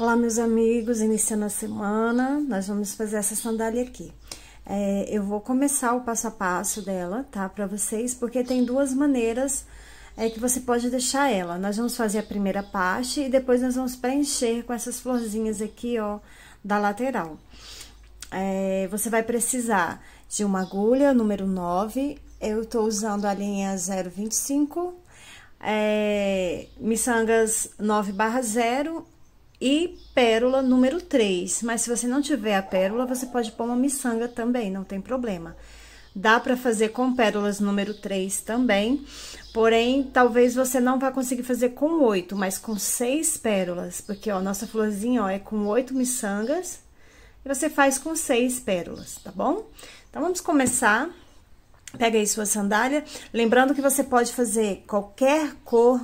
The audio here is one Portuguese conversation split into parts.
Olá, meus amigos, iniciando a semana, nós vamos fazer essa sandália aqui. É, eu vou começar o passo a passo dela, tá, pra vocês, porque tem duas maneiras é, que você pode deixar ela. Nós vamos fazer a primeira parte e depois nós vamos preencher com essas florzinhas aqui, ó, da lateral. É, você vai precisar de uma agulha número 9, eu tô usando a linha 025, é, miçangas 9 barra 0 e pérola número 3. Mas se você não tiver a pérola, você pode pôr uma miçanga também, não tem problema. Dá para fazer com pérolas número 3 também, porém, talvez você não vá conseguir fazer com 8, mas com 6 pérolas, porque, ó, nossa florzinha, ó, é com 8 miçangas, e você faz com 6 pérolas, tá bom? Então, vamos começar. Pega aí sua sandália, lembrando que você pode fazer qualquer cor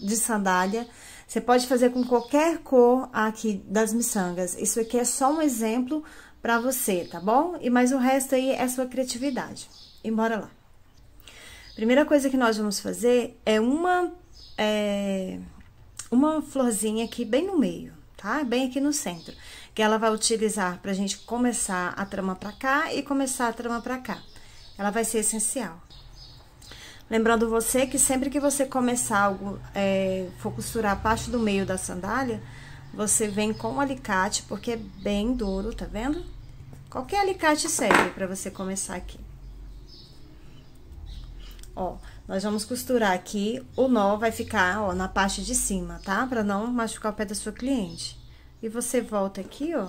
de sandália, você pode fazer com qualquer cor aqui das miçangas. Isso aqui é só um exemplo para você, tá bom? E mais o resto aí é sua criatividade. E bora lá. Primeira coisa que nós vamos fazer é uma, é, uma florzinha aqui bem no meio, tá? Bem aqui no centro. Que ela vai utilizar pra gente começar a trama pra cá e começar a trama pra cá. Ela vai ser essencial. Lembrando você que sempre que você começar algo, é, for costurar a parte do meio da sandália, você vem com o alicate, porque é bem duro, tá vendo? Qualquer alicate serve para você começar aqui. Ó, nós vamos costurar aqui, o nó vai ficar, ó, na parte de cima, tá? Para não machucar o pé da sua cliente. E você volta aqui, ó,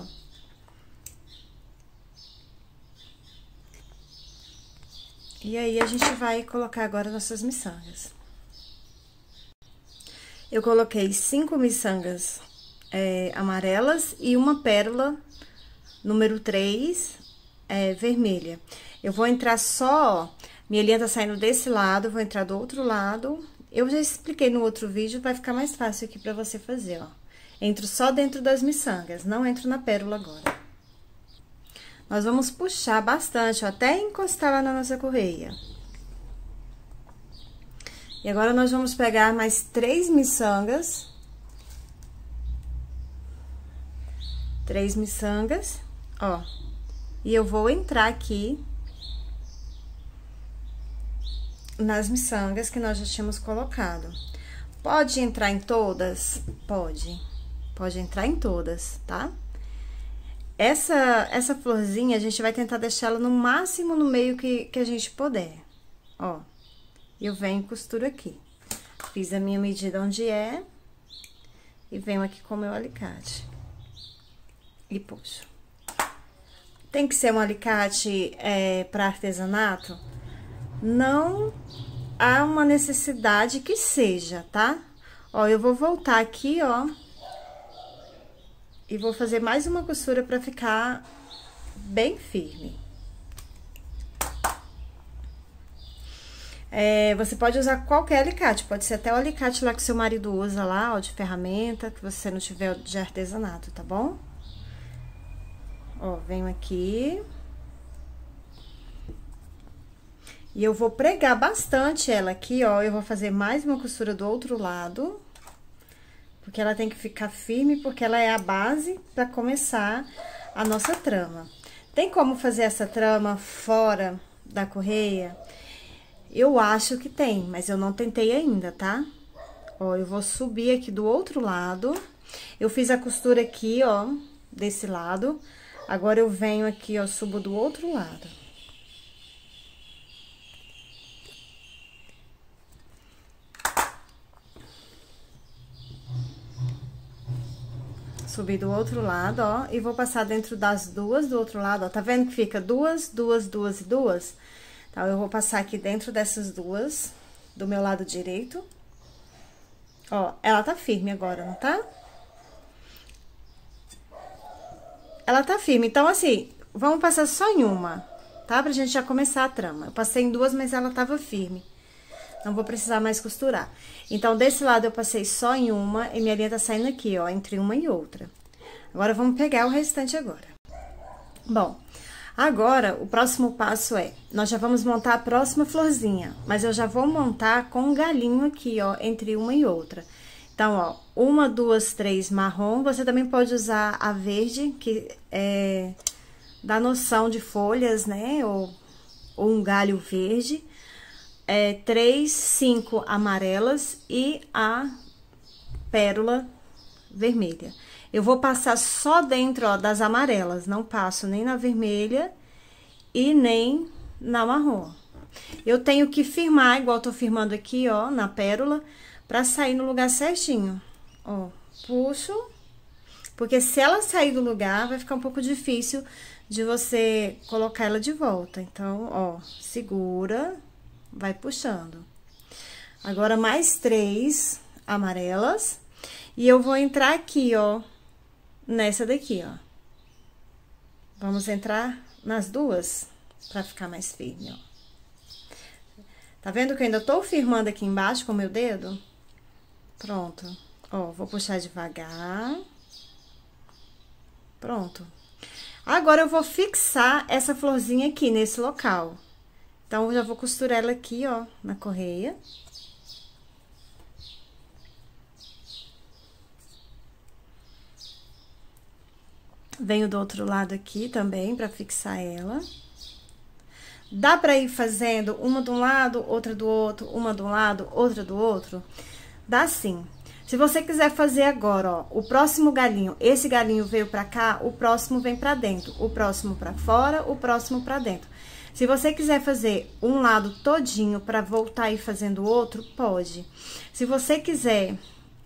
E aí, a gente vai colocar agora nossas miçangas. Eu coloquei cinco miçangas é, amarelas e uma pérola número 3 é, vermelha. Eu vou entrar só, minha linha tá saindo desse lado, vou entrar do outro lado. Eu já expliquei no outro vídeo, vai ficar mais fácil aqui pra você fazer, ó. Entro só dentro das miçangas, não entro na pérola agora. Nós vamos puxar bastante, ó, até encostar lá na nossa correia. E agora, nós vamos pegar mais três miçangas. Três miçangas, ó. E eu vou entrar aqui nas miçangas que nós já tínhamos colocado. Pode entrar em todas? Pode. Pode entrar em todas, tá? Tá? Essa, essa florzinha, a gente vai tentar deixá-la no máximo no meio que, que a gente puder. Ó, eu venho e costuro aqui. Fiz a minha medida onde é e venho aqui com o meu alicate. E puxo. Tem que ser um alicate é, para artesanato? Não há uma necessidade que seja, tá? Ó, eu vou voltar aqui, ó, e vou fazer mais uma costura para ficar bem firme. É, você pode usar qualquer alicate, pode ser até o alicate lá que seu marido usa lá, ó, de ferramenta, que você não tiver de artesanato, tá bom? Ó, venho aqui. E eu vou pregar bastante ela aqui, ó, eu vou fazer mais uma costura do outro lado. Porque ela tem que ficar firme, porque ela é a base para começar a nossa trama. Tem como fazer essa trama fora da correia? Eu acho que tem, mas eu não tentei ainda, tá? Ó, eu vou subir aqui do outro lado. Eu fiz a costura aqui, ó, desse lado. Agora, eu venho aqui, ó, subo do outro lado. subir do outro lado, ó, e vou passar dentro das duas do outro lado, ó. Tá vendo que fica duas, duas, duas e duas? Então, eu vou passar aqui dentro dessas duas, do meu lado direito. Ó, ela tá firme agora, não tá? Ela tá firme. Então, assim, vamos passar só em uma, tá? Pra gente já começar a trama. Eu passei em duas, mas ela tava firme. Não vou precisar mais costurar. Então, desse lado eu passei só em uma e minha linha tá saindo aqui, ó, entre uma e outra. Agora, vamos pegar o restante agora. Bom, agora o próximo passo é, nós já vamos montar a próxima florzinha, mas eu já vou montar com um galinho aqui, ó, entre uma e outra. Então, ó, uma, duas, três marrom, você também pode usar a verde, que é, dá noção de folhas, né, ou, ou um galho verde é, três, cinco amarelas e a pérola vermelha. Eu vou passar só dentro, ó, das amarelas, não passo nem na vermelha e nem na marrom. Eu tenho que firmar, igual tô firmando aqui, ó, na pérola, pra sair no lugar certinho. Ó, puxo, porque se ela sair do lugar, vai ficar um pouco difícil de você colocar ela de volta. Então, ó, segura vai puxando. Agora, mais três amarelas. E eu vou entrar aqui, ó, nessa daqui, ó. Vamos entrar nas duas pra ficar mais firme, ó. Tá vendo que eu ainda tô firmando aqui embaixo com o meu dedo? Pronto. Ó, vou puxar devagar. Pronto. Agora, eu vou fixar essa florzinha aqui nesse local. Então, eu já vou costurar ela aqui, ó, na correia. Venho do outro lado aqui também, pra fixar ela. Dá pra ir fazendo uma de um lado, outra do outro, uma de um lado, outra do outro? Dá sim. Se você quiser fazer agora, ó, o próximo galinho, esse galinho veio pra cá, o próximo vem pra dentro, o próximo pra fora, o próximo pra dentro. Se você quiser fazer um lado todinho para voltar e fazendo o outro, pode. Se você quiser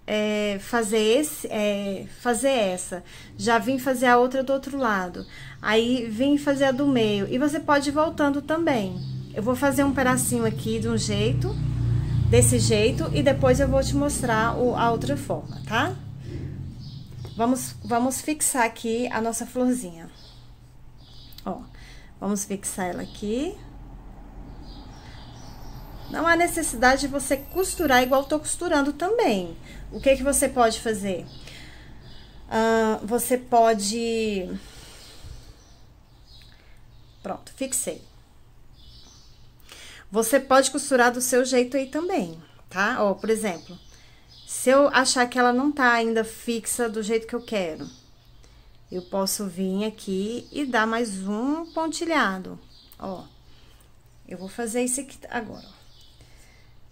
é, fazer esse, é, fazer essa, já vim fazer a outra do outro lado, aí vim fazer a do meio e você pode ir voltando também. Eu vou fazer um pedacinho aqui de um jeito, desse jeito e depois eu vou te mostrar o, a outra forma, tá? Vamos, vamos fixar aqui a nossa florzinha. Ó. Vamos fixar ela aqui. Não há necessidade de você costurar igual estou costurando também. O que que você pode fazer? Ah, você pode... Pronto, fixei. Você pode costurar do seu jeito aí também, tá? Ó, por exemplo, se eu achar que ela não tá ainda fixa do jeito que eu quero, eu posso vir aqui e dar mais um pontilhado, ó. Eu vou fazer isso aqui agora, ó.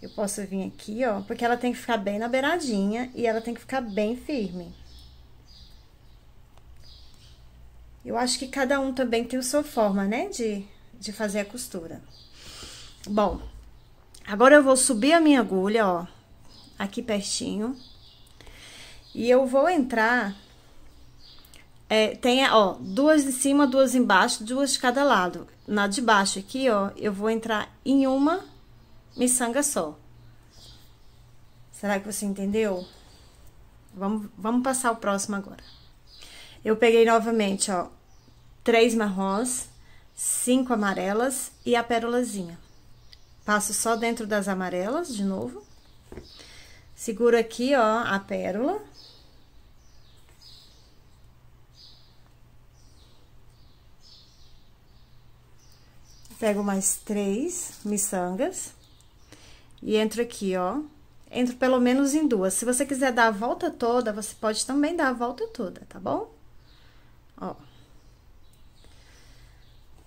Eu posso vir aqui, ó, porque ela tem que ficar bem na beiradinha e ela tem que ficar bem firme. Eu acho que cada um também tem a sua forma, né, de, de fazer a costura. Bom, agora eu vou subir a minha agulha, ó, aqui pertinho. E eu vou entrar é, tem, ó, duas em cima, duas embaixo, duas de cada lado. Na de baixo aqui, ó, eu vou entrar em uma miçanga só. Será que você entendeu? Vamos, vamos passar o próximo agora. Eu peguei novamente, ó, três marrons, cinco amarelas e a pérolazinha. Passo só dentro das amarelas, de novo. Seguro aqui, ó, a pérola. Pego mais três miçangas e entro aqui, ó. Entro pelo menos em duas. Se você quiser dar a volta toda, você pode também dar a volta toda, tá bom? Ó.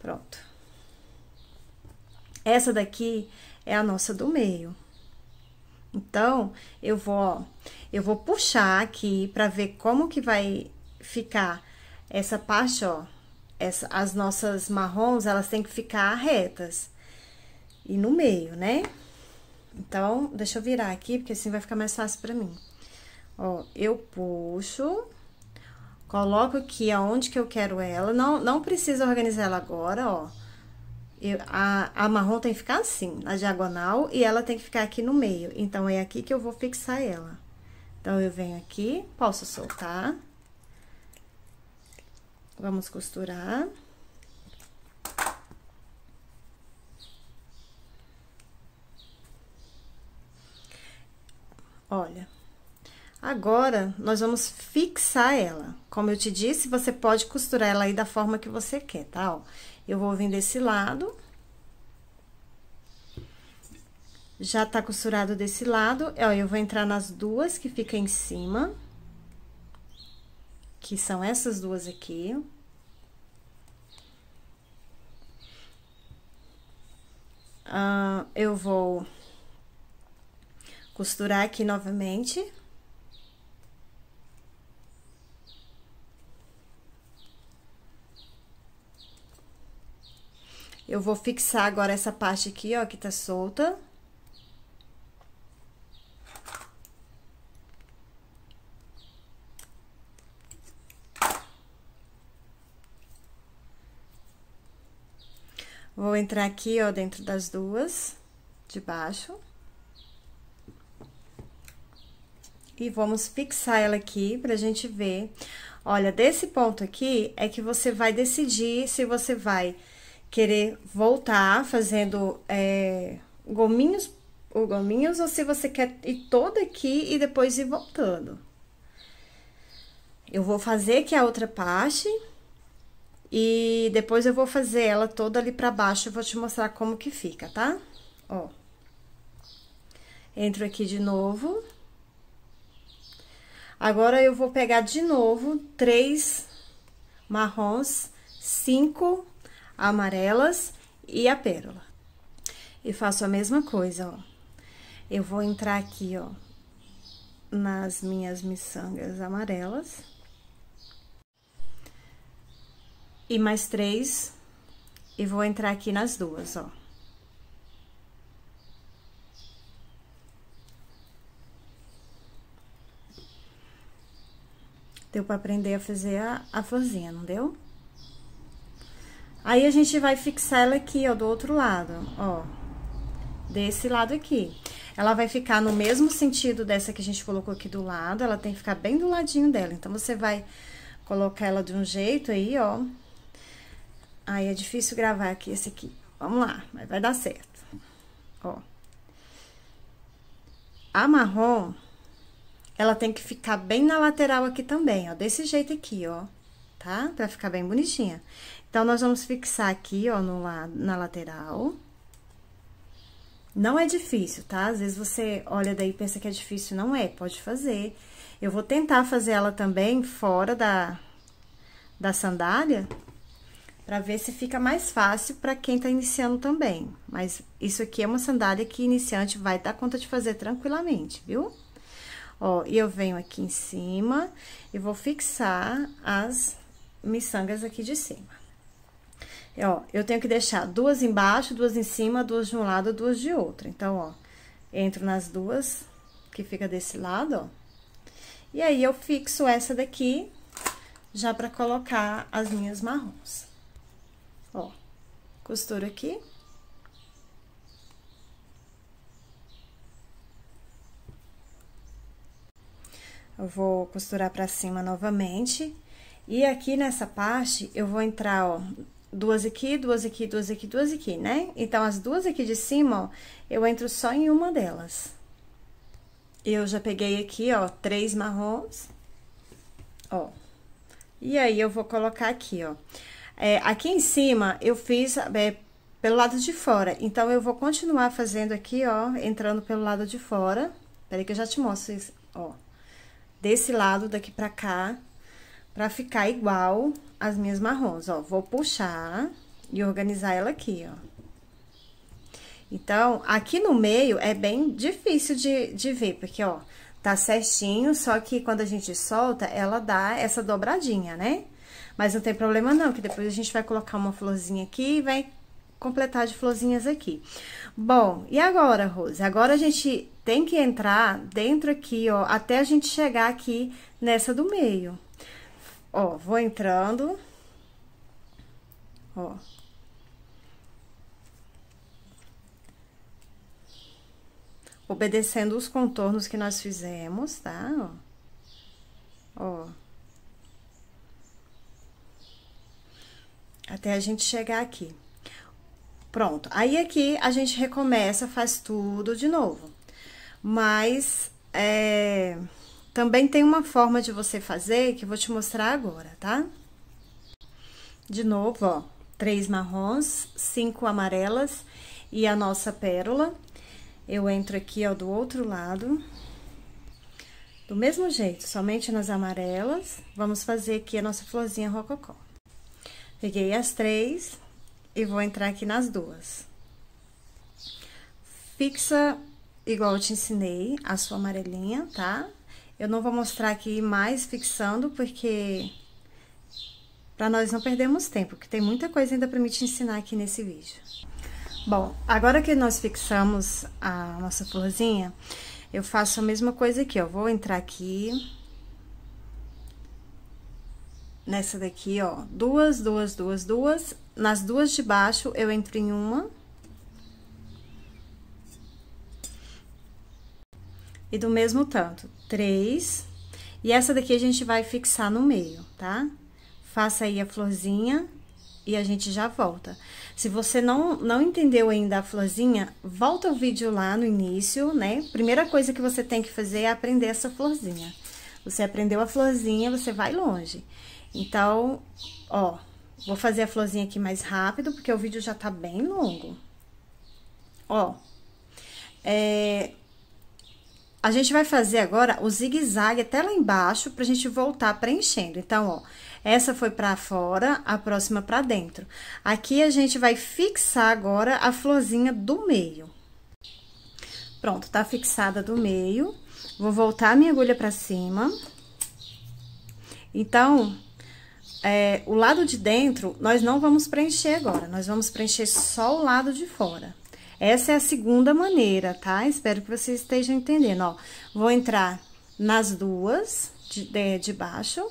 Pronto. Essa daqui é a nossa do meio. Então, eu vou, ó, eu vou puxar aqui pra ver como que vai ficar essa parte, ó, essa, as nossas marrons, elas têm que ficar retas. E no meio, né? Então, deixa eu virar aqui, porque assim vai ficar mais fácil pra mim. Ó, eu puxo, coloco aqui aonde que eu quero ela. Não, não precisa organizar ela agora, ó. Eu, a, a marrom tem que ficar assim, na diagonal, e ela tem que ficar aqui no meio. Então, é aqui que eu vou fixar ela. Então, eu venho aqui, posso soltar. Vamos costurar. Olha, agora nós vamos fixar ela. Como eu te disse, você pode costurar ela aí da forma que você quer, tá? Ó, eu vou vir desse lado. Já tá costurado desse lado, ó, eu vou entrar nas duas que fica em cima que são essas duas aqui. Uh, eu vou costurar aqui novamente. Eu vou fixar agora essa parte aqui, ó, que tá solta. Vou entrar aqui, ó, dentro das duas, de baixo. E vamos fixar ela aqui pra gente ver. Olha, desse ponto aqui é que você vai decidir se você vai querer voltar fazendo é, gominhos ou gominhos ou se você quer ir toda aqui e depois ir voltando. Eu vou fazer aqui a outra parte e depois eu vou fazer ela toda ali pra baixo, e vou te mostrar como que fica, tá? Ó. Entro aqui de novo. Agora, eu vou pegar de novo três marrons, cinco amarelas e a pérola. E faço a mesma coisa, ó. Eu vou entrar aqui, ó, nas minhas miçangas amarelas. e mais três, e vou entrar aqui nas duas, ó. Deu para aprender a fazer a, a florzinha, não deu? Aí, a gente vai fixar ela aqui, ó, do outro lado, ó. Desse lado aqui. Ela vai ficar no mesmo sentido dessa que a gente colocou aqui do lado, ela tem que ficar bem do ladinho dela. Então, você vai colocar ela de um jeito aí, ó, Aí é difícil gravar aqui esse aqui. Vamos lá, mas vai dar certo. Ó. A marrom, ela tem que ficar bem na lateral aqui também, ó. Desse jeito aqui, ó. Tá? Pra ficar bem bonitinha. Então, nós vamos fixar aqui, ó, no, na lateral. Não é difícil, tá? Às vezes você olha daí e pensa que é difícil. Não é, pode fazer. Eu vou tentar fazer ela também fora da, da sandália, para ver se fica mais fácil para quem tá iniciando também. Mas isso aqui é uma sandália que iniciante vai dar conta de fazer tranquilamente, viu? Ó, e eu venho aqui em cima e vou fixar as miçangas aqui de cima. E, ó, eu tenho que deixar duas embaixo, duas em cima, duas de um lado, duas de outro. Então, ó, entro nas duas que fica desse lado, ó. E aí, eu fixo essa daqui já para colocar as minhas marrons. Ó, costuro aqui. Eu vou costurar pra cima novamente. E aqui nessa parte, eu vou entrar, ó, duas aqui, duas aqui, duas aqui, duas aqui, né? Então, as duas aqui de cima, ó, eu entro só em uma delas. Eu já peguei aqui, ó, três marrons, ó. E aí, eu vou colocar aqui, ó. É, aqui em cima eu fiz é, pelo lado de fora, então eu vou continuar fazendo aqui, ó, entrando pelo lado de fora. Peraí que eu já te mostro isso, ó. Desse lado daqui pra cá, pra ficar igual as minhas marrons, ó. Vou puxar e organizar ela aqui, ó. Então, aqui no meio é bem difícil de, de ver, porque, ó, tá certinho, só que quando a gente solta, ela dá essa dobradinha, né? Mas não tem problema não, que depois a gente vai colocar uma florzinha aqui e vai completar de florzinhas aqui. Bom, e agora, Rose? Agora a gente tem que entrar dentro aqui, ó, até a gente chegar aqui nessa do meio. Ó, vou entrando. Ó. Obedecendo os contornos que nós fizemos, tá? Ó. Ó. até a gente chegar aqui. Pronto, aí aqui a gente recomeça, faz tudo de novo. Mas, é, também tem uma forma de você fazer que eu vou te mostrar agora, tá? De novo, ó, três marrons, cinco amarelas e a nossa pérola. Eu entro aqui, ó, do outro lado. Do mesmo jeito, somente nas amarelas, vamos fazer aqui a nossa florzinha rococó. Peguei as três e vou entrar aqui nas duas. Fixa igual eu te ensinei, a sua amarelinha, tá? Eu não vou mostrar aqui mais fixando, porque... para nós não perdermos tempo, que tem muita coisa ainda para me te ensinar aqui nesse vídeo. Bom, agora que nós fixamos a nossa florzinha, eu faço a mesma coisa aqui, ó. Vou entrar aqui, nessa daqui, ó, duas, duas, duas, duas. Nas duas de baixo, eu entro em uma. E do mesmo tanto, três. E essa daqui a gente vai fixar no meio, tá? Faça aí a florzinha e a gente já volta. Se você não, não entendeu ainda a florzinha, volta o vídeo lá no início, né? Primeira coisa que você tem que fazer é aprender essa florzinha. Você aprendeu a florzinha, você vai longe. Então, ó, vou fazer a florzinha aqui mais rápido, porque o vídeo já tá bem longo. Ó, é, a gente vai fazer agora o zigue-zague até lá embaixo, pra gente voltar preenchendo. Então, ó, essa foi pra fora, a próxima pra dentro. Aqui a gente vai fixar agora a florzinha do meio. Pronto, tá fixada do meio. Vou voltar a minha agulha pra cima. Então, é, o lado de dentro, nós não vamos preencher agora, nós vamos preencher só o lado de fora. Essa é a segunda maneira, tá? Espero que você esteja entendendo, ó. Vou entrar nas duas, de, de, de baixo,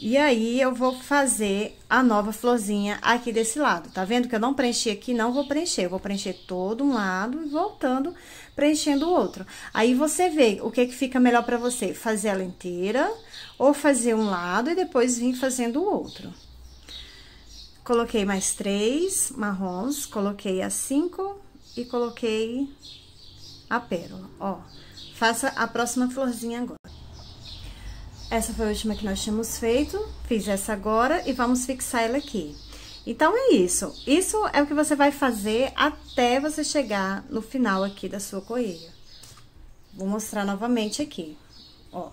e aí, eu vou fazer a nova florzinha aqui desse lado. Tá vendo que eu não preenchi aqui? Não vou preencher. Eu vou preencher todo um lado e voltando, preenchendo o outro. Aí, você vê o que que fica melhor pra você. Fazer ela inteira ou fazer um lado e depois vir fazendo o outro. Coloquei mais três marrons, coloquei as cinco e coloquei a pérola. Ó, faça a próxima florzinha agora. Essa foi a última que nós tínhamos feito, fiz essa agora e vamos fixar ela aqui. Então, é isso. Isso é o que você vai fazer até você chegar no final aqui da sua correia. Vou mostrar novamente aqui, ó.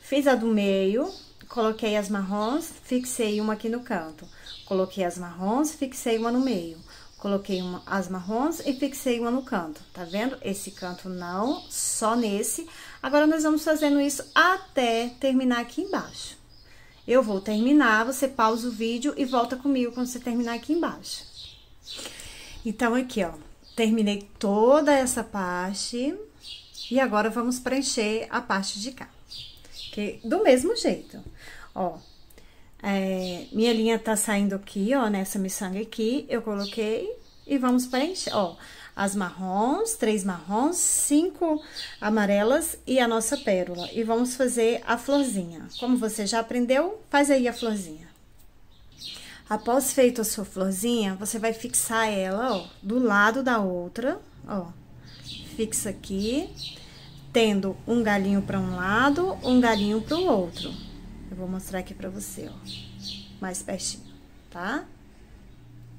Fiz a do meio, coloquei as marrons, fixei uma aqui no canto. Coloquei as marrons, fixei uma no meio. Coloquei uma, as marrons e fixei uma no canto, tá vendo? Esse canto não, só nesse. Agora, nós vamos fazendo isso até terminar aqui embaixo. Eu vou terminar, você pausa o vídeo e volta comigo quando você terminar aqui embaixo. Então, aqui, ó, terminei toda essa parte e agora vamos preencher a parte de cá. Que, do mesmo jeito, ó, é, minha linha tá saindo aqui, ó, nessa miçanga aqui, eu coloquei e vamos preencher, ó as marrons, três marrons, cinco amarelas e a nossa pérola. E vamos fazer a florzinha. Como você já aprendeu, faz aí a florzinha. Após feito a sua florzinha, você vai fixar ela, ó, do lado da outra, ó. Fixa aqui, tendo um galinho para um lado, um galinho para o outro. Eu vou mostrar aqui para você, ó, mais pertinho, tá?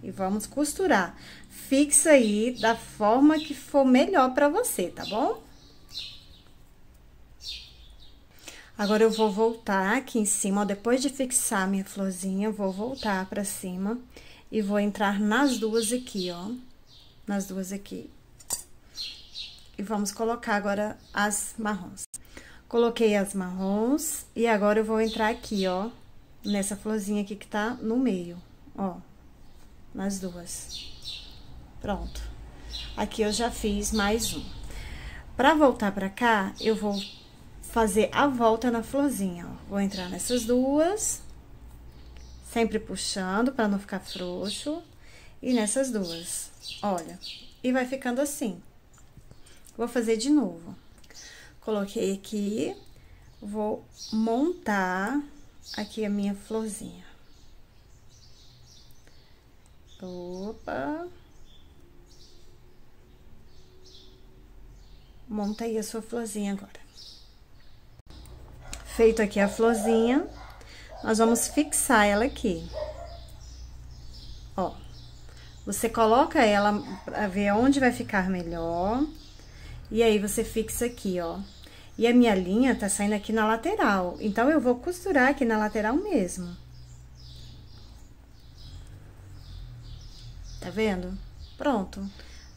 E vamos costurar fixa aí da forma que for melhor para você, tá bom? Agora, eu vou voltar aqui em cima, ó, depois de fixar a minha florzinha, vou voltar pra cima e vou entrar nas duas aqui, ó, nas duas aqui. E vamos colocar agora as marrons. Coloquei as marrons e agora eu vou entrar aqui, ó, nessa florzinha aqui que tá no meio, ó, nas duas. Pronto. Aqui eu já fiz mais um. Pra voltar pra cá, eu vou fazer a volta na florzinha, ó. Vou entrar nessas duas, sempre puxando pra não ficar frouxo, e nessas duas, olha. E vai ficando assim. Vou fazer de novo. Coloquei aqui, vou montar aqui a minha florzinha. Opa! monta aí a sua florzinha agora. Feito aqui a florzinha, nós vamos fixar ela aqui. Ó, você coloca ela pra ver onde vai ficar melhor. E aí, você fixa aqui, ó. E a minha linha tá saindo aqui na lateral, então eu vou costurar aqui na lateral mesmo. Tá vendo? Pronto.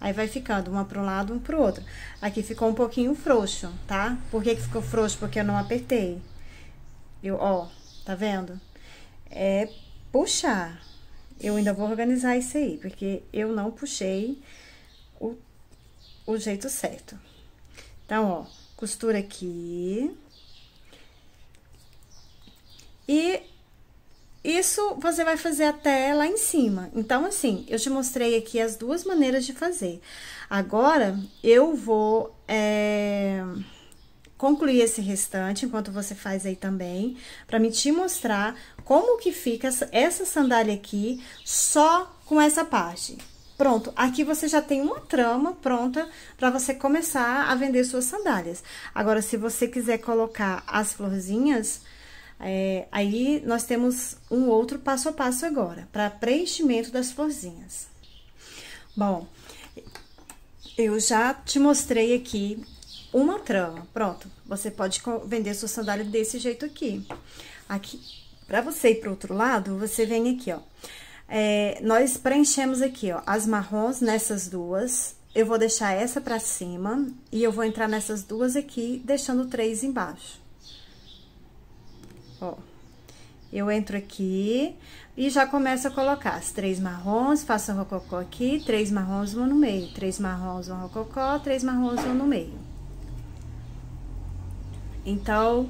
Aí vai ficando uma para um lado, um para o outro. Aqui ficou um pouquinho frouxo, tá? Por que, que ficou frouxo? Porque eu não apertei. Eu, ó, tá vendo? É puxar. Eu ainda vou organizar isso aí, porque eu não puxei o, o jeito certo. Então, ó, costura aqui. E isso você vai fazer até lá em cima. Então, assim, eu te mostrei aqui as duas maneiras de fazer. Agora, eu vou é, concluir esse restante, enquanto você faz aí também, para me te mostrar como que fica essa sandália aqui só com essa parte. Pronto, aqui você já tem uma trama pronta para você começar a vender suas sandálias. Agora, se você quiser colocar as florzinhas é, aí, nós temos um outro passo a passo agora, para preenchimento das florzinhas. Bom, eu já te mostrei aqui uma trama. Pronto, você pode vender sua sandália desse jeito aqui. Aqui, para você ir para outro lado, você vem aqui, ó. É, nós preenchemos aqui, ó, as marrons nessas duas. Eu vou deixar essa para cima e eu vou entrar nessas duas aqui, deixando três embaixo ó. Eu entro aqui e já começo a colocar as três marrons, faço um rococó aqui, três marrons, um no meio, três marrons, um rococó, três marrons, um no meio. Então,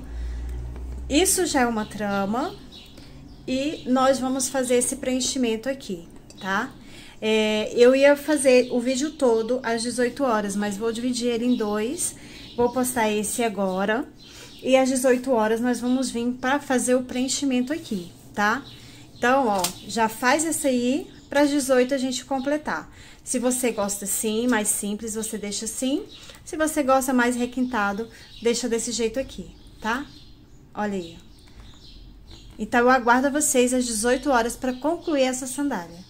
isso já é uma trama e nós vamos fazer esse preenchimento aqui, tá? É, eu ia fazer o vídeo todo às 18 horas, mas vou dividir ele em dois. Vou postar esse agora, e às 18 horas nós vamos vir para fazer o preenchimento aqui, tá? Então, ó, já faz essa aí para as 18 a gente completar. Se você gosta assim, mais simples, você deixa assim. Se você gosta mais requintado, deixa desse jeito aqui, tá? Olha aí. Então, eu aguardo vocês às 18 horas para concluir essa sandália.